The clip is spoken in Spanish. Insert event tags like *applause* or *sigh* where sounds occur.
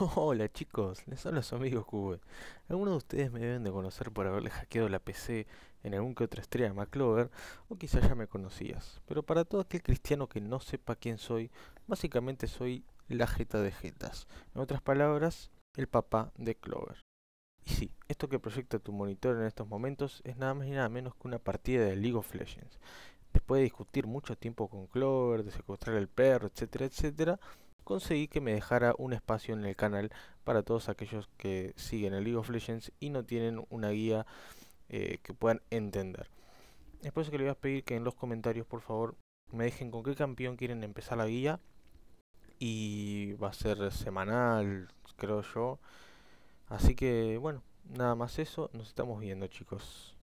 *laughs* Hola chicos, les habla su amigo Cube. Algunos de ustedes me deben de conocer por haberle hackeado la PC en algún que otra estrella de MacLover, o quizás ya me conocías. Pero para todo aquel cristiano que no sepa quién soy, básicamente soy la jeta de jetas. En otras palabras, el papá de Clover. Y sí, esto que proyecta tu monitor en estos momentos es nada más y nada menos que una partida de League of Legends. Después de discutir mucho tiempo con Clover, de secuestrar el perro, etcétera, etcétera, conseguí que me dejara un espacio en el canal para todos aquellos que siguen el League of Legends y no tienen una guía eh, que puedan entender. Después que les voy a pedir que en los comentarios, por favor, me dejen con qué campeón quieren empezar la guía. Y va a ser semanal, creo yo. Así que, bueno, nada más eso. Nos estamos viendo, chicos.